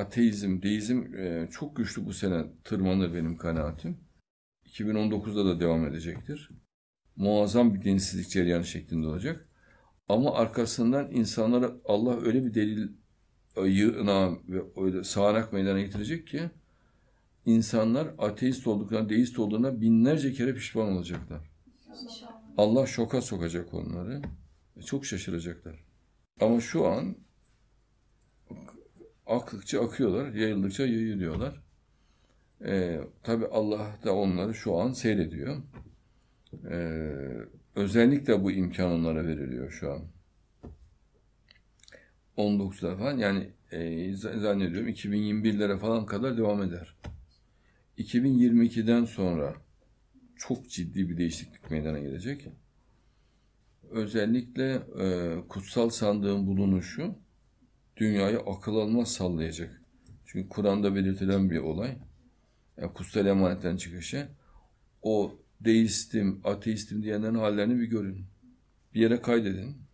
ateizm, deizm e, çok güçlü bu sene tırmanır benim kanaatim. 2019'da da devam edecektir. Muazzam bir denizsizlik cereyanı şeklinde olacak. Ama arkasından insanlara Allah öyle bir delil yığına ve öyle sağanak meydana getirecek ki insanlar ateist olduklarına, deist olduğuna binlerce kere pişman olacaklar. Allah şoka sokacak onları. Çok şaşıracaklar. Ama şu an aktıkça akıyorlar, yayıldıkça yayılıyorlar. E, ee, Tabi Allah da onları şu an seyrediyor. E, özellikle bu imkan onlara veriliyor şu an. 19'lar falan yani e, zannediyorum 2021'lere falan kadar devam eder. 2022'den sonra çok ciddi bir değişiklik meydana gelecek. Özellikle e, kutsal sandığın bulunuşu dünyayı akıl almaz sallayacak. Çünkü Kur'an'da belirtilen bir olay. Yani kutsal emanetten çıkışı. O deistim, ateistim diyenlerin hallerini bir görün. Bir yere kaydedin.